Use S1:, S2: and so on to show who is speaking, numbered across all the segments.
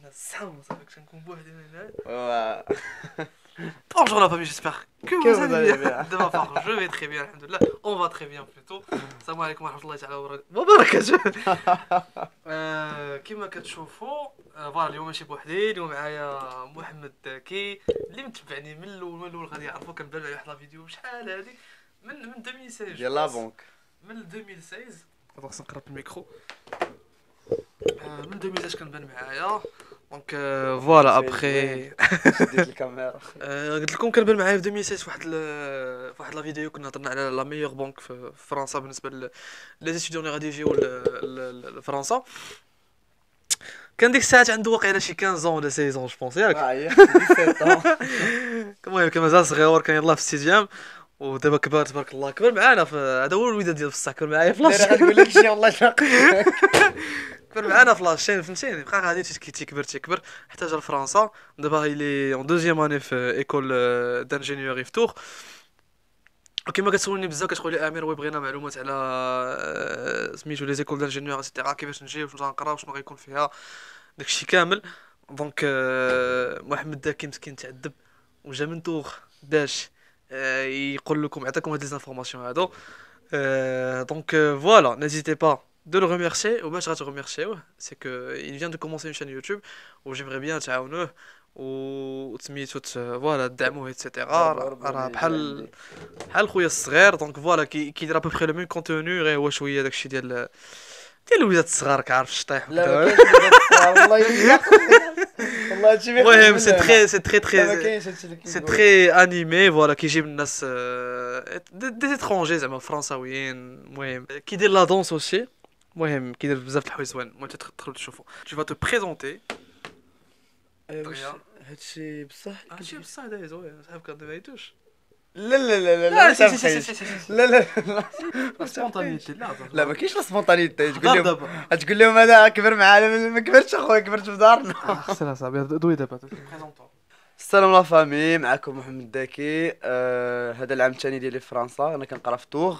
S1: imagine ça, ça avec un combo des Ouais.
S2: Bonjour la famille, j'espère
S1: que, que, vous allez bien. bien. De ma part, je
S2: vais très bien, alhamdoulilah. On va très bien plutôt. Salam alaikum wa rahmatullahi wa barakatuh. كما كتشوفوا فوالا اليوم ماشي بوحدي اليوم معايا محمد داكي اللي متبعني من الاول من الاول غادي يعرفوا كنبان عليه واحد لا فيديو شحال هادي من من 2016 ديال لا بونك من 2016 خاص نقرب الميكرو من 2000 كنبان معايا دونك فوالا ابخي شديت الكاميرا قلت لكم كنبان معايا في 2016 واحد واحد لا فيديو كنا هضرنا على لا ميور بنك في فرنسا بالنسبه لي ستوديون اللي غادي يجيو لفرنسا كان ديك الساعات عنده واقيلا شي 15 ولا 16 جو بونس ياك المهم كان مازال صغير كان يلاه في السيتيام ودابا كبر تبارك الله كبر معانا هذا هو الوداد ديال بصح كبر معايا في لاش غنقول لك شي والله كبر معانا في لاشين فهمتيني بقى غادي تيكبر تيكبر جا لفرنسا دابا هيلي اون دوزيام اني في ايكول دانجينيوري في تور وكما كتسولني بزاف كتقول لي امير وي بغينا معلومات على سميتو لي زيكول دانجينيوغ اكسيتيرا كيفاش نجي وشنو غنقرا وشنو غيكون فيها داكشي كامل دونك محمد داكي مسكين تعذب وجا من تور داش يقول لكم عطاكم هاد لي زانفورماسيون هادو دونك فوالا نزيتي با de le remercier, ou remercier, c'est qu'il vient de commencer une chaîne YouTube où j'aimerais bien être voilà, demo, etc. donc voilà, qui qui à peu près le même contenu, et qui est je suis ديال الولاد الصغار كعرف شطيح والله c'est très très... c'est très animé المهم كيدير بزاف د الحوايج زوين المهم تدخل تشوفو تو فا تو بريزونتي هادشي بصح هادشي بصح دايز وي صحابك ما لا لا لا لا لا لا لا لا
S1: لا لا لا لا ما كاينش لا تقول لهم تقول لهم انا كبر
S2: لا ما كبرتش اخويا كبرت في دارنا خسر لا دوي دابا
S1: السلام لا فامي معكم محمد داكي هذا العام الثاني ديالي في فرنسا انا كنقرا في لا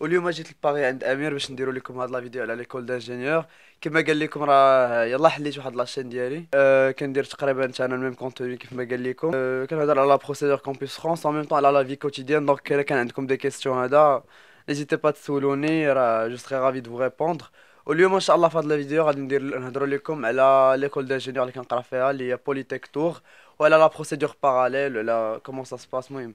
S1: واليوم جيت لباغي عند امير باش نديرو لكم هاد لا فيديو على ليكول دانجينيور كما قال لكم راه يلا حليت واحد لاشين ديالي أه كندير تقريبا حتى انا الميم كونتوني كيف ما قال لكم أه كنهضر على لا بروسيدور كامبوس فرانس اون ميم طون على لا في كوتيديان دونك الا كان عندكم دي كيستيون هذا نيزيتي با تسولوني راه جو سري غافي دو ريبوندر واليوم ان شاء الله في هاد لا فيديو غادي ندير نهضروا لكم على ليكول دانجينيور اللي كنقرا فيها اللي هي بوليتيك تور وعلى لا بروسيدور باراليل وعلى كومون سا سباس المهم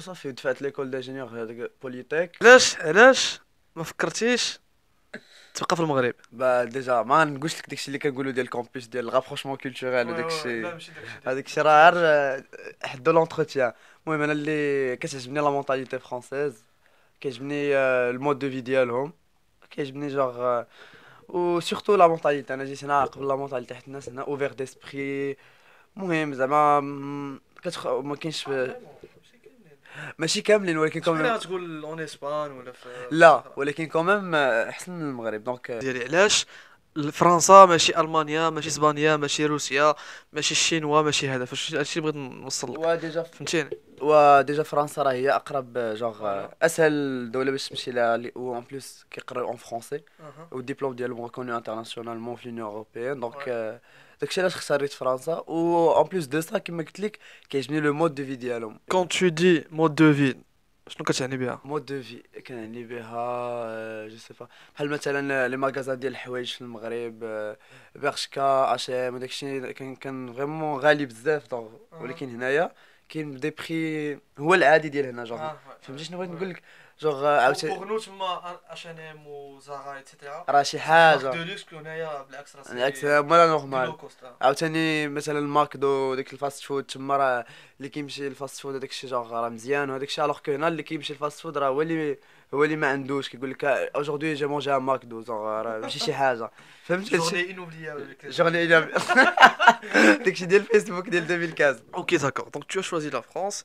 S1: وصافي ودفعت ليكول ديجينيور هذاك بوليتيك
S2: علاش علاش ما فكرتيش تبقى في المغرب
S1: با ديجا ما نقولش لك داكشي اللي كنقولوا ديال الكومبيس ديال الرافروشمون كولتوريل وداكشي الشيء هذاك الشيء راه غير حدو لونتروتيان المهم انا اللي كتعجبني لا مونتاليتي فرونسيز كيعجبني المود دو في ديالهم كيعجبني جوغ آه، و سورتو لا مونتاليتي انا جيت هنا قبل لا مونتاليتي حيت الناس هنا اوفير ديسبري المهم زعما كتخ... ما كاينش ah, ماشي كاملين ولكن كوميم
S2: تقول اون اسبان ولا في لا ولكن كوميم احسن آه، من المغرب دونك آه. ديالي علاش فرنسا ماشي المانيا ماشي اسبانيا ماشي روسيا ماشي الشينوا ماشي هذا فاش هادشي بغيت نوصل لك وديجا فهمتيني
S1: وديجا فرنسا راه هي اقرب جوغ آه، اسهل دوله باش تمشي لها و اون بليس كيقراو اون فرونسي والدبلوم ديالهم ريكوني انترناسيونالمون في لونيون اوروبيان دونك داكشي علاش اختاريت فرنسا و اون بليس دو سا كيما قلت لك كيعجبني لو مود دو في ديالهم
S2: كون تو دي مود دو في شنو كتعني بها
S1: مود دو في كنعني بها جو سي با بحال مثلا لي ماغازا ديال الحوايج في المغرب برشكا اش ام داكشي كان كان فريمون غالي بزاف ولكن هنايا كاين دي بري هو العادي ديال هنا جونغ فهمتي شنو بغيت نقول لك جوغ عاوتاني
S2: بوغنو تما اش ان ام وزارا ايتترا راه شي حاجه دو لوكس هنايا بالعكس راه بالعكس مولا نورمال
S1: عاوتاني مثلا الماكدو ديك الفاست فود تما راه اللي كيمشي الفاست فود هذاك الشيء جوغ راه مزيان وهذاك الشيء الوغ كو هنا اللي كيمشي الفاست فود راه هو اللي هو اللي ما عندوش كيقول لك اجوردي جي مونجي ان ماكدو زوغ راه ماشي شي حاجه
S2: فهمت جورني انوبليابل جورني انوبليابل داكشي ديال الفيسبوك ديال 2015 اوكي داكور دونك تو شوزي لا فرانس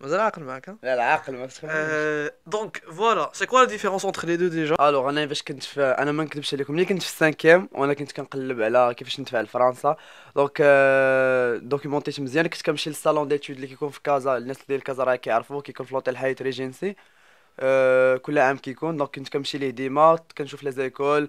S2: مازال عاقل معاك لا لا عاقل ما تخافش دونك فوالا سي كوا لا ديفيرونس انتر لي دو ديجا الوغ انا باش
S1: كنت في انا ما نكذبش عليكم ملي كنت في السانكيام وانا كنت كنقلب على كيفاش ندفع لفرنسا دونك دوكيمونتيت مزيان كنت كنمشي للصالون ديتود اللي كيكون في كازا الناس ديال كازا راه كيعرفوه كيكون في لوطيل حياة ريجينسي كل عام كيكون دونك كنت كنمشي ليه ديما كنشوف لي زيكول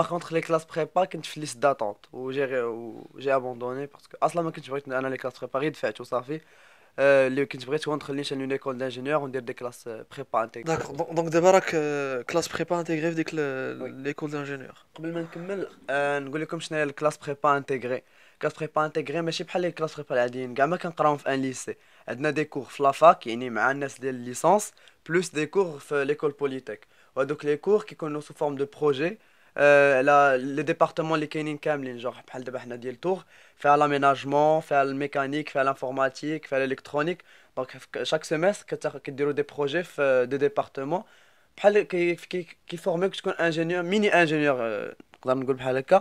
S1: par contre les classes prépa quand je liste d'attente où j'ai abandonné parce que à ah, je les prépa de faire tout ça je euh, tu une école on dirait des classes euh, prépa intégrées d'accord
S2: donc, donc euh, classe prépa intégrée que l'école d'ingénieur
S1: avant de commencer je vais vous dire classe prépa intégrée كلاس pas prépa, ماشي بحال لي كلاس pas licences, plus des cours de l'école politique. Donc les cours qui sont sous forme de projet... Euh, la, le département les départements pas genre بحال دابا حنا le tour faire l'aménagement faire le mécanique faire l'informatique faire l'électronique donc chaque semestre tu as des projets euh, de département qui forment que ingénieur mini ingénieur euh,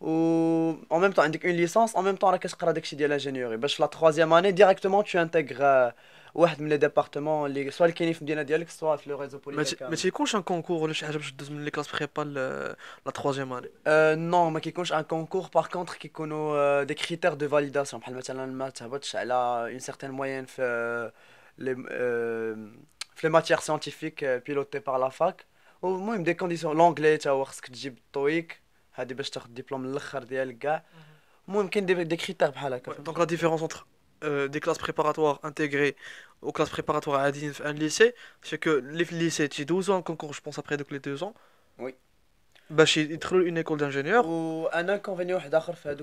S1: ou en même temps as une licence en même temps tu as d'ingénierie ben la troisième année directement tu intègres ou les départements, soit le Kennif, soit le réseau politique. Mais tu
S2: as un concours où tu as deux classes prépales la troisième année euh, Non,
S1: je n'ai pas un concours par contre qui connaît euh, des critères de validation. Je suis en train de faire une certaine moyenne pour euh, les matières scientifiques pilotées par la fac. Je n'ai pas des conditions. L'anglais, tu as un diplôme, tu as un diplôme, tu as un diplôme. Je n'ai pas des
S2: critères. Donc la différence entre. Euh, des classes préparatoires intégrées aux classes préparatoires à un lycée, c'est que les lycées, tu 12 ans concours, je pense, après donc les 2 ans. Oui. Bah, tu trouves une école d'ingénieur.
S1: Ou un inconvénient,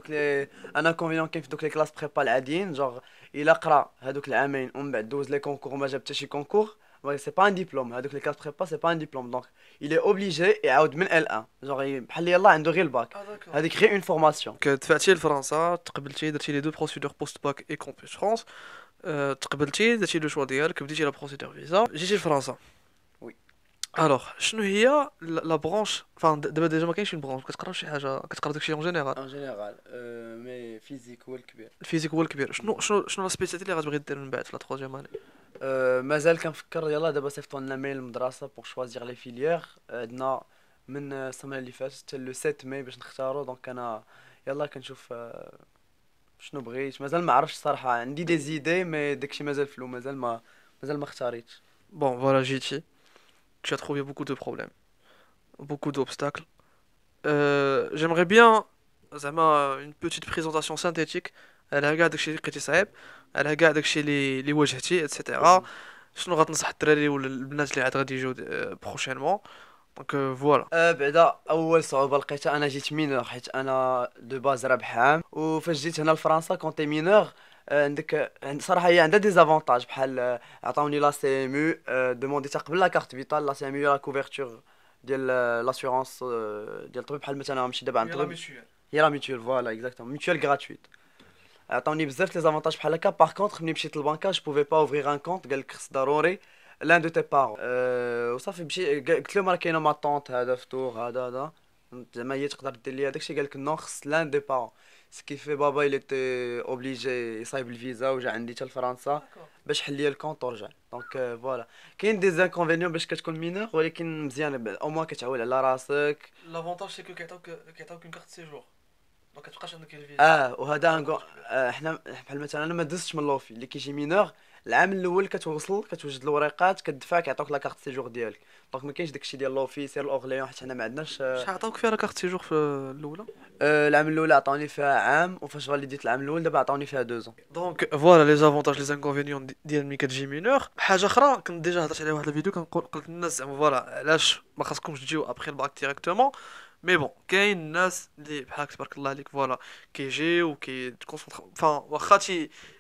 S1: les... un inconvénient qui fait les classes prépa à genre, il a les concours, mais j'ai concours c'est pas un diplôme hein, donc les quatre prépa c'est pas un diplôme donc il est obligé et a de L1 genre il ah, il a un le bac
S2: a de une formation que tu fais le français tu as les deux procédures post bac et campus France euh, tu as le choix d'ailleurs que tu as la procédure visa j'ai le français الوغ شنو هي لا برونش فان دابا ديجا ما كاينش اون برونش كتقرا شي حاجه كتقرا داكشي اون جينيرال اون
S1: جينيرال مي فيزيك هو الكبير الفيزيك
S2: هو الكبير شنو شنو شنو لا سبيسياليتي اللي غتبغي دير من بعد في لا تخوجيام اني مازال كنفكر يلاه دابا صيفطوا لنا ميل للمدرسه
S1: بوغ شوازيغ لي فيليير عندنا من السمانه اللي فاتت حتى لو 7 ماي باش نختارو دونك انا يلاه كنشوف شنو بغيت مازال ما عرفتش الصراحه عندي دي
S2: زيدي مي داكشي مازال فلو مازال ما مازال ما اختاريتش بون فوالا جيتي tu as trouvé beaucoup de problèmes, beaucoup d'obstacles. Euh, j'aimerais bien, une petite présentation synthétique. Elle regarde chez elle regarde chez les, les etc. Je ne sais pas le, je vous dire prochainement. Donc euh, voilà. اول صعوبه لقيتها
S1: Euh, عندك صراحه هي عندها ديزافونتاج بحال آه، عطاوني لا سي ام يو تا قبل لا كارت فيتال لا سي ام يو لا كوفيرتور ديال لاسيورونس آه، آه، ديال الطبيب بحال مثلا مشي دابا عند الطبيب هي لا ميتيول فوالا اكزاكتومون ميتيول غراتويت عطاوني بزاف لي زافونتاج بحال هكا باغ كونتخ ملي مشيت للبنكه جو بوفي با اوفغيغ ان كونت قال لك خص ضروري لان دو تي بارون أه وصافي مشي قلت لهم راه كاينه ما طونت هذا فطور هذا هذا زعما هي تقدر دير لي هذاك الشيء قال لك نو خص لان دي بارون سكيفي بابا اللي تي اوبليجي يصايب الفيزا وجا عندي حتى لفرنسا باش حل لي الكونط ورجع دونك فوالا كاين دي زانكونفينيون باش كتكون مينور ولكن مزيان او موان كتعول على راسك
S2: لافونتاج سي كيعطيوك كيعطيوك اون كارت سيجور ما كتبقاش عندك الفيزا اه
S1: وهذا آه، حنا بحال مثلا انا ما دزتش من لوفي اللي كيجي مينور العام الاول كتوصل كتوجد الوريقات كتدفع كيعطيوك لا كارت سيجور ديالك دونك ما كاينش داكشي ديال لوفيسير الاورليون حيت حنا ما عندناش آه، شحال
S2: عطاوك فيها لا كارت سيجور في الاولى
S1: آه، العام الاول عطاوني فيها عام وفاش فاليديت العام الاول دابا عطاوني فيها دوزون
S2: دونك فوالا لي زافونتاج لي زانكونفينيون ديال ملي كتجي مينور حاجه اخرى كنت ديجا هضرت عليها واحد الفيديو كنقول قلت للناس زعما فوالا علاش ما خاصكمش تجيو ابخي الباك ديريكتومون مي بون كاين الناس اللي بحالك تبارك الله عليك فوالا كيجيو كي تكونسونطر واخا تي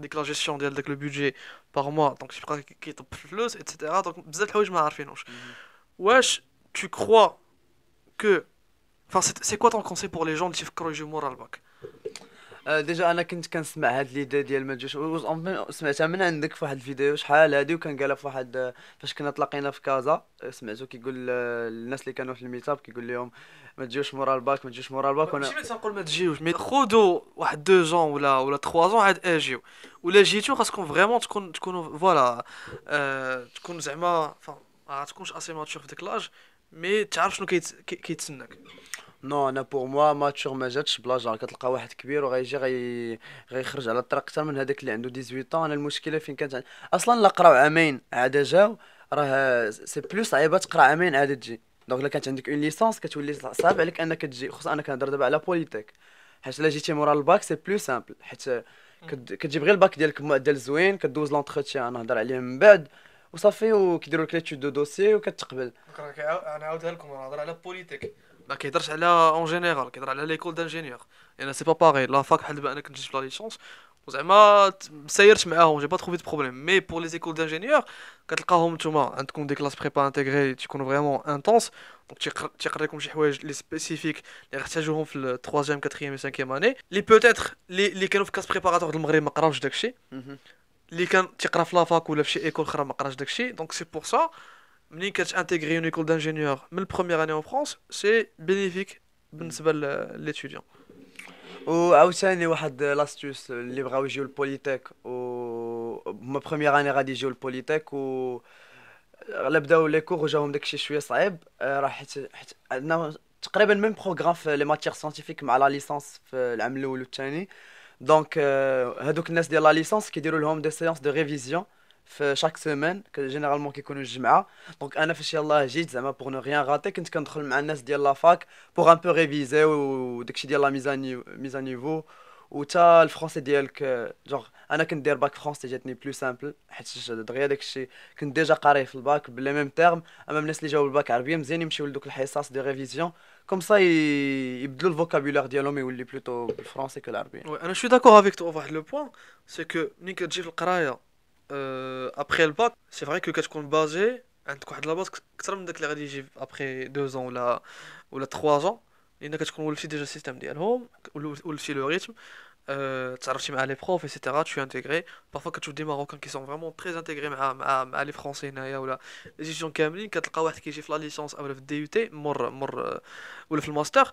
S2: ديك لا جيستيون ديال داك لو mois, باغ موا دونك etc. Donc, كيطب واش mhm. tu crois que, Enfin, c'est quoi ton conseil pour les gens qui que
S1: آه، ديجا انا كنت كنسمع هاد ليدي ديال ما تجوش سمعتها من عندك في واحد الفيديو شحال هادي وكان قالها في واحد آه، فاش كنا تلاقينا في كازا آه، سمعتو كيقول الناس اللي
S2: كانوا في الميتاب كيقول لهم ما تجيوش مورا الباك ما تجيوش مورا الباك وانا ماشي تنقول ما تجيوش مي خذوا واحد دو جون ولا ولا تخوا جون عاد اجيو ولا جيتو خاصكم فريمون تكون تكونوا فوالا تكون زعما ما تكونش اسيماتور في ديك لاج مي تعرف شنو كيتسناك نو انا بور موا ماتشور ما جاتش بلا جار كتلقى واحد كبير
S1: وغيجي غي غيخرج على الطريق اكثر من هذاك اللي عنده 18 انا المشكله فين كانت اصلا لا قراو عامين عاد جاو راه سي بلوس صعيبه تقرا عامين عاد تجي دونك الا كانت عندك اون ليسونس كتولي صعب عليك انك تجي خصوصا انا كنهضر دابا على بوليتيك حيت الا جيتي مورا الباك سي بلو سامبل حيت كتجيب غير الباك ديالك معدل زوين كدوز لونتروتيان نهضر عليه من بعد وصافي وكيديروا لك ليتود دو دوسي وكتقبل
S2: انا عاودها لكم نهضر على بوليتيك ما كيهضرش على اون جينيرال كيهضر على ليكول دانجينيور لان سي با باغي لا فاك بحال دابا انا كنت في لا ليسونس وزعما مسيرت معاهم جي با تخوفي بروبليم مي بور لي زيكول دانجينيور كتلقاهم نتوما عندكم دي كلاس بريبا انتيغري تيكونوا فريمون انتونس دونك تيقريكم شي حوايج لي سبيسيفيك لي احتاجوهم في التخوازيام كاتخيام سانكيام اني لي بوتيتر لي كانوا في كلاس بريباراتور المغرب ما قراوش داكشي اللي كان تيقرا في لافاك ولا في شي ايكول اخرى ما قراش داكشي دونك سي بور سا Je suis intégré une école d'ingénieurs. Mais la première année en France, c'est bénéfique pour euh, l'étudiant. étudiants. Aux-y
S1: une astuce, le euh, libre au-djoule politique? La première année, le libre au-djoule politique, c'est euh, le cours que j'ai suivi. Je travaille dans le même programme les matières scientifiques, mais la une licence, donc j'ai une licence qui déroule des séances de révision chaque semaine que généralement qu'est-ce qu'on le jumea donc un officiel là agit c'est moi pour ne rien rater qu'on te contrôle mal nécessaire la fac pour un peu réviser ou d'acheter la mise à mise à niveau ou ta le français dire que genre un avec des français j'ai été plus simple je voudrais d'acheter qu'on déjà carré le bac les mêmes termes même les déjà le bac arbi mais zéro je veux donc de révision comme ça il il le vocabulaire de ou et où il français que
S2: l'arbi ouais je suis d'accord avec toi le point c'est que niquer dire le euh, après le bac, c'est vrai que quand je baser, après deux ans ou trois ans, il y déjà le système le rythme, euh, tu les profs etc. Tu es intégré. Parfois quand tu vois des Marocains qui sont vraiment très intégrés, les Français les qui qui la licence le DUT, euh, le master,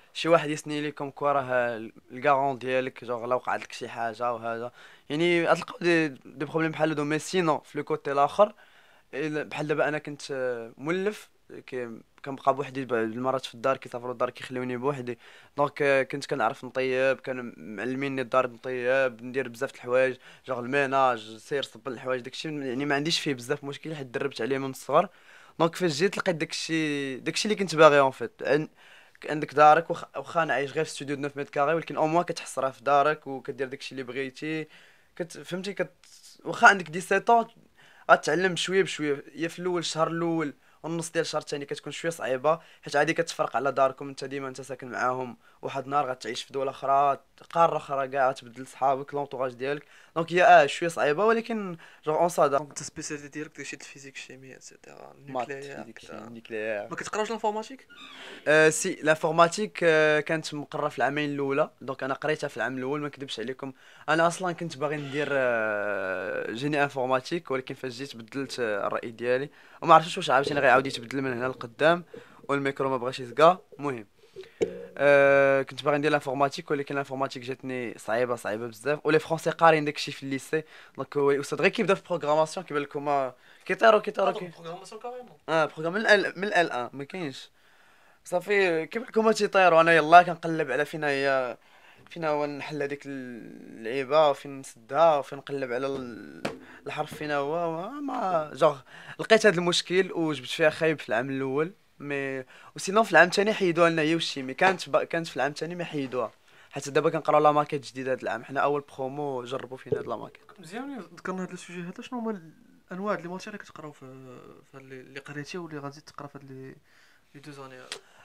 S1: شي واحد يسني ليكم كوا راه الكارون ديالك جوغ لا وقعت لك شي حاجه وهذا يعني غتلقاو دي, دي بروبليم بحال هادو مي سينو في لو كوتي الاخر بحال دابا انا كنت مولف كنبقى بوحدي المرات في الدار كيسافروا الدار كيخلوني بوحدي دونك euh، كنت كنعرف نطيب كان معلميني الدار نطيب ندير بزاف الحوايج جوغ الميناج سير صب الحوايج داكشي يعني ما عنديش فيه بزاف مشكل حيت دربت عليه من الصغر دونك فاش جيت لقيت داكشي داكشي اللي كنت باغي اون فيت عندك دارك واخا عايش غير في استوديو د 9 متر كاري ولكن او موان كتحصرها في دارك وكدير داكشي اللي بغيتي كت فهمتي كت واخا عندك 17 غتعلم شويه بشويه يا في الاول الشهر الاول والنص ديال الشهر الثاني كتكون شويه صعيبه حيت عادي كتفرق على داركم انت ديما انت ساكن معاهم واحد النهار غتعيش في دوله اخرى قاره اخرى كاع تبدل صحابك لونطوراج ديالك دونك هي اه شويه صعيبه ولكن جو اون صادا دونك سبيسياليتي
S2: ديالك داكشي الفيزيك الشيميه اكسيتيرا النيكليير ما كتقراش لانفورماتيك
S1: آه سي لانفورماتيك آه كانت مقره في العامين الاولى دونك انا قريتها في العام الاول ما نكذبش عليكم انا اصلا كنت باغي ندير آه جيني انفورماتيك ولكن فاش جيت بدلت آه، الراي ديالي وما عرفتش واش عاوتاني غيعاود يتبدل من هنا لقدام والميكرو ما بغاش يزقى المهم Euh, كنت باغي ندير لانفورماتيك ولكن لانفورماتيك جاتني صعيبه صعيبه بزاف ولي فرونسي قارين داكشي في الليسي دونك الاستاذ غير كيبدا في بروغراماسيون كيبان لكم آه، كيطيرو كيطيرو كي بروغراماسيون كاريمون اه بروغرام من ال من ال ما كاينش صافي كيبان لكم تيطيرو انا يلاه كنقلب على فينا هي فينا هو نحل هذيك اللعيبه وفين نسدها وفين نقلب على الحرف فينا هو ما جوغ لقيت هذا المشكل وجبت فيها خايب في العام الاول مي وسينو في العام الثاني حيدوها لنا هي مي كانت ب... كانت في العام الثاني مي حيدوها حيت دابا كنقراو لا ماكيت جديده هذا العام حنا اول برومو جربوا فينا هاد لا ماكيت
S2: مزيان ذكرنا هذا السوجي هذا شنو هما الانواع اللي الماتير اللي كتقراو في اللي قريتي واللي غادي تقرا في هاد لي دو زاني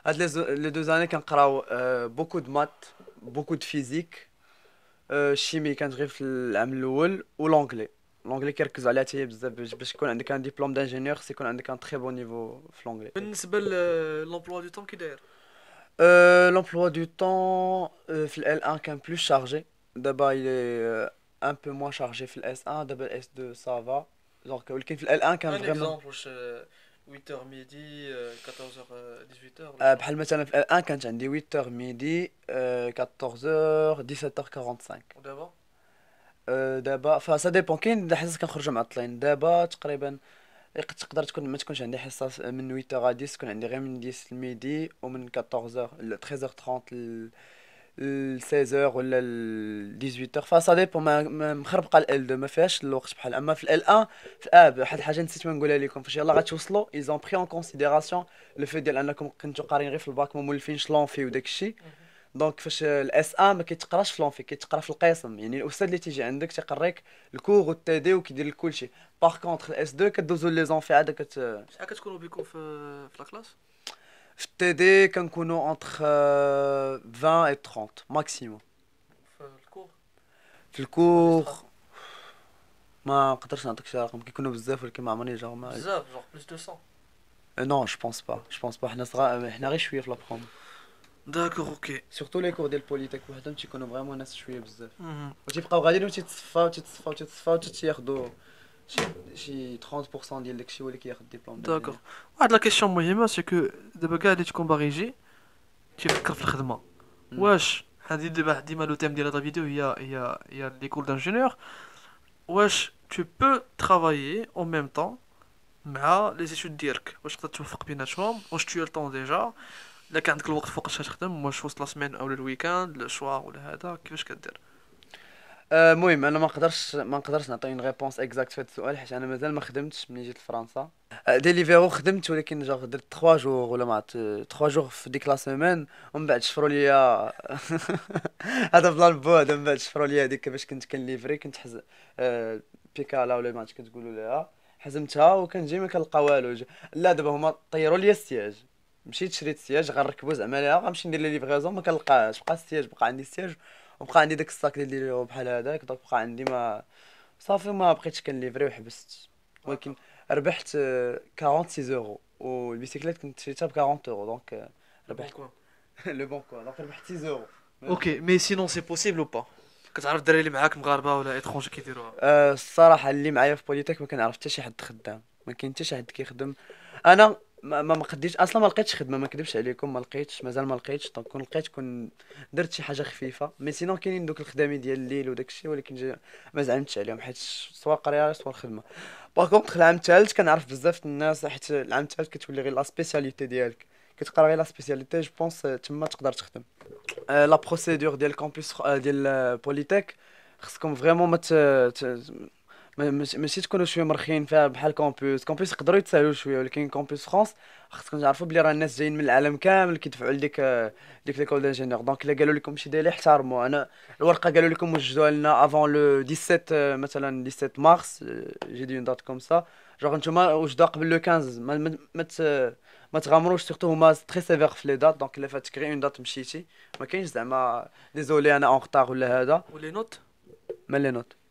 S1: هاد لي آه، دو زاني كنقراو بوكو د مات بوكو د فيزيك الشيمي آه، كانت غير في العام الاول ولونجلي l'anglais كيركز عليها parce qu'on بزاف un diplôme d'ingénieur c'est ديبلوم دانجينيور un très bon niveau تري بون نيفو في du
S2: بالنسبه للامبلوا دو كي
S1: l'emploi du temps في ال L1 كان plus chargé. D'abord il est euh, un peu moins chargé في S1 دابا S2 ça va دونك ولكن في 1 كان فريمون
S2: 8h midi 14h euh, 18h euh, Bah, le
S1: matin, L1 كانت 8h midi 14h 17h45 D'abord أه، دابا فسا ديبون كاين حصص كنخرجو معطلين دابا تقريبا إيه، تقدر تكون ما تكونش عندي حصه من 8 غادي تكون عندي غير من 10 الميدي ومن 14 ل 13 30 ل 16 ولا ل 18 فسا ديبون ما مخربقه ال2 ما فيهاش الوقت بحال اما في ال1 في ال آه، واحد الحاجه نسيت ما نقولها لكم فاش يلاه غتوصلوا ايزون بري اون كونسيديراسيون لو في ديال انكم كنتو قارين غير في الباك ما مولفينش لونفي وداك الشيء دونك فاش الاس ا ما كيتقراش في لونفي كيتقرا في القسم يعني الاستاذ اللي تيجي عندك تيقريك الكور والتي دي وكيدير لك كلشي باغ كونتخ الاس 2 كدوزو لي زونفي عاد كت
S2: شحال كتكونوا بيكم في في لاكلاس
S1: في التي دي كنكونوا انتخ 20 و 30 ماكسيموم في الكور في الكور ما نقدرش نعطيك شي رقم كيكونوا بزاف ولكن ما عمرني جا ما بزاف
S2: جونغ بلوس 200
S1: نو جو بونس با جو بونس با حنا صغار حنا غير شويه في لا داكوغ اوكي سورتو لي كور ديال البوليتيك وحدهم تيكونوا فريمون ناس شويه بزاف وتيبقاو غاديين وتيتصفاو تيتصفاو تيتصفاو تياخذوا شي 30%
S2: d'ingénieur. tu peux travailler en même temps مع les études ديالك tu as le temps déjà الا كان عندك الوقت فوقاش تخدم واش وسط لاسمين او الويكاند لو شوا ولا هذا كيفاش كدير
S1: أه، المهم انا ما نقدرش ما نقدرش نعطي اون ريبونس اكزاكت في هذا السؤال حيت انا مازال ما خدمتش ملي جيت لفرنسا ديليفيرو أه، خدمت ولكن جا درت 3 جور ولا ما 3 جور في ديك لا سيمين ومن بعد شفروا ليا هذا بلان بو هذا من بعد شفروا ليا هذيك باش كنت كنليفري كنت حز أه، بيكالا ولا ما كتقولوا لها حزمتها وكنجي ما كنلقى والو لا دابا هما طيروا لي السياج مشيت شريت سياج غنركبو زعما غنمشي ندير لي ليفغيزون ما كنلقاهاش بقى السياج بقى عندي السياج وبقى عندي داك الساك اللي ديالو بحال هذاك دونك بقى عندي ما صافي ما بقيتش كنليفري وحبست ولكن ربحت 46 اورو والبيسيكليت كنت شريتها ب 40 اورو دونك ربحت لو بون كوا دونك ربحت 6 اورو اوكي مي سينون سي بوسيبل او با
S2: كتعرف الدراري اللي معاك مغاربه ولا اترونجي أه، كيديروها
S1: الصراحه اللي معايا في بوليتيك ما كنعرف حتى شي حد خدام ما كاين حتى شي حد كيخدم انا ما ما قديتش اصلا ما لقيتش خدمه ما نكذبش عليكم ما لقيتش مازال ما لقيتش دونك كون لقيت كون درت شي حاجه خفيفه مي سينو كاينين دوك الخدامي ديال الليل وداك الشيء ولكن ما زعمتش عليهم حيت سوا قريه سوا الخدمه باغ كونطخ العام الثالث كنعرف بزاف الناس حيت العام الثالث كتولي غير لا سبيسياليتي ديالك كتقرا غير لا سبيسياليتي جو بونس تما تقدر تخدم لا euh, بروسيدور ديال كامبوس euh, ديال بوليتيك خصكم فريمون ما ماشي تكونوا شويه مرخين فيها بحال كومبوس كومبوس يقدروا يتساهلوا شويه ولكن كومبوس فرانس خاصكم تعرفوا بلي راه الناس جايين من العالم كامل كيدفعوا لديك ديك ليكول دانجينيور دونك الا قالوا لكم شي داير احترموا انا الورقه قالوا لكم وجدوها لنا افون لو 17 مثلا 17 مارس جي دي دات كوم سا جوغ نتوما وجدوها قبل لو 15 ما ما, ما, ما تغامروش سيرتو هما تري سيفير في لي دات دونك الا فاتك غير اون دات مشيتي ما كاينش زعما ديزولي انا اون ولا هذا ولي نوت ما لي نوت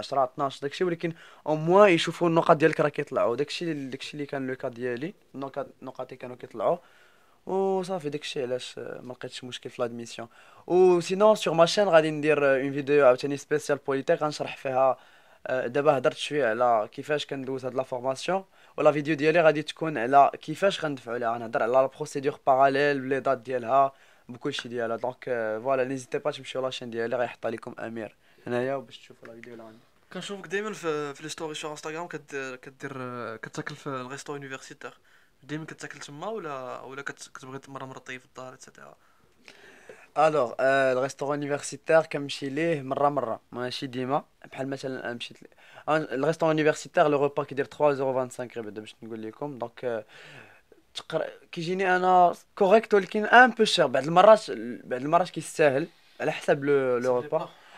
S1: 10 12 داكشي ولكن او موا يشوفوا النقط ديالك راه كيطلعوا داكشي داكشي اللي كان لو ديالي النقط نقطي كانوا كيطلعوا وصافي داكشي علاش ما لقيتش مشكل في لادميسيون و سينو سور ما شين غادي ندير اون فيديو عاوتاني سبيسيال بوليتيك غنشرح فيها آه، دابا هضرت شويه على كيفاش كندوز هاد لا فورماسيون ولا فيديو ديالي غادي تكون على كيفاش غندفعوا لها غنهضر على لا بروسيدور باراليل بلي دات ديالها بكلشي ديالها دونك فوالا نيزيتي با تمشيو لاشين ديالي غيحطها لكم امير هنايا وباش تشوف لا فيديو اللي عندي
S2: كنشوفك دائما في, في لي ستوري sur انستغرام كدير كدير كتاكل في الغيستو يونيفرسيتير دائما كتاكل تما ولا ولا كتبغي مره مره طيب في الدار اتسيتيرا
S1: الوغ الريستورون يونيفرسيتير كنمشي ليه مره مره ماشي ديما بحال مثلا انا مشيت الريستورون يونيفرسيتير لو روبا كيدير 3.25 بعدا باش نقول لكم دونك euh, تقر... كيجيني انا كوريكت ولكن ان بو شير بعض المرات بعض المرات كيستاهل على حسب لو روبا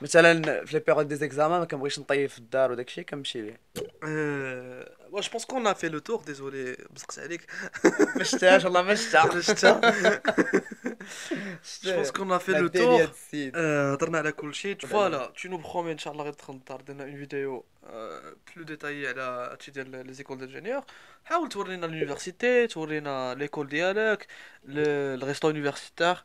S1: mais par exemple les périodes des examens comme quelque chose
S2: de je pense qu'on a fait le tour désolé je je pense qu'on a fait le tour tu euh, tu nous promets une vidéo euh, plus détaillée à les écoles d'ingénieurs Tu es à l'université à l'école de le restaurant universitaire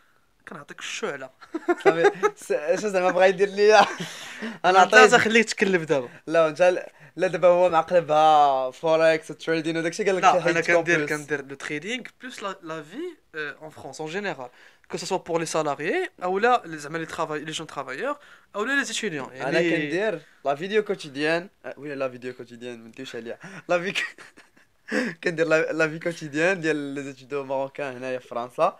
S2: كنعطيك الشعله صافي اش زعما بغا يدير ليا انا عطيت خليك تكلف دابا
S1: لا انت لا دابا هو معقلبها فوركس وتريدين وداكشي قال لك لا انا كندير كندير
S2: لو تريدينغ بلوس لا في اون فرونس اون جينيرال que ce soit لي les salariés ou là les les travailleurs les jeunes travailleurs ou là les يعني انا كندير لا
S1: فيديو كوتيديان ولا لا فيديو كوتيديان ما نديوش
S2: عليها لا في كندير
S1: لا في كوتيديان ديال لي زيتيديون ماروكان هنايا في فرنسا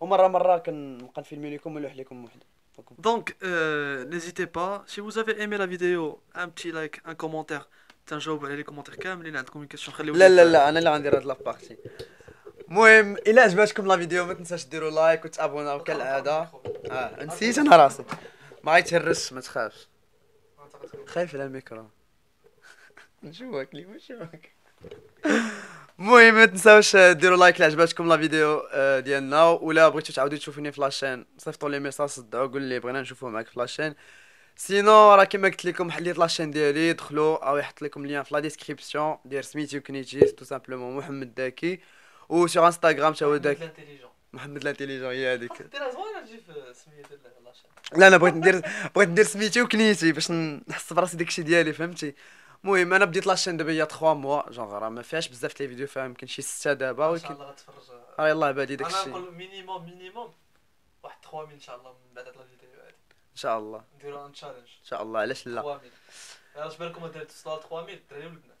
S1: ومره مره كنبقى نفيلمي لكم ونلوح لكم وحده
S2: دونك نزيتي با pas. Si افي ايمي aimé la vidéo, un petit like, تنجاوب على لي كومونتير كاملين عندكم كيسيون خليو لا لا euh, لا انا اللي
S1: غندير هاد لابارتي المهم الى عجبتكم لا فيديو ما تنساش ديروا لايك وتابوناو كالعاده اه نسيت انا راسي ما غيتهرس ما تخافش خايف على الميكرو نشوفك لي نشوفك المهم ما تنساوش ديروا لايك لعجباتكم لا فيديو ديالنا ولا بغيتو تعاودوا تشوفوني في لاشين صيفطوا لي ميساج صدعوا قول لي بغينا نشوفوه معاك في لاشين سينو راه كما قلت لكم حليت لاشين ديالي دخلوا او يحط لكم ليان في لا ديسكريبسيون ديال سميتي وكنيتي تو سامبلومون محمد داكي و سور انستغرام تا هو داك محمد الانتيليجون هي هذيك لا انا بغيت ندير بغيت ندير سميتي وكنيتي باش نحس براسي داكشي ديالي فهمتي المهم انا بديت لاشين دابا هي 3 موا جونغ راه ما فيهاش بزاف تاع الفيديو فيها يمكن شي 6 دابا ولكن ان شاء الله غتفرج
S2: راه يلاه بادي داك الشيء انا نقول مينيموم مينيموم واحد 3 ان شاء الله من بعد هاد الفيديو هادي ان شاء الله نديرو ان تشالنج ان
S1: شاء الله علاش لا 3
S2: ميل علاش بالكم درتو 3 ميل الدراري والبنات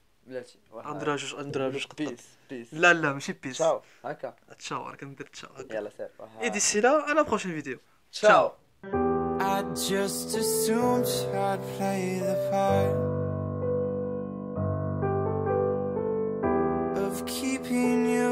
S2: بلاتي غنديرها جوج غنديرها جوج بيس بيس لا لا ماشي بيس تشاو هكا تشاو راك ندير تشاو يلا سير اي ديسي لا انا بروشين فيديو تشاو I just assumed I'd play the part of keeping you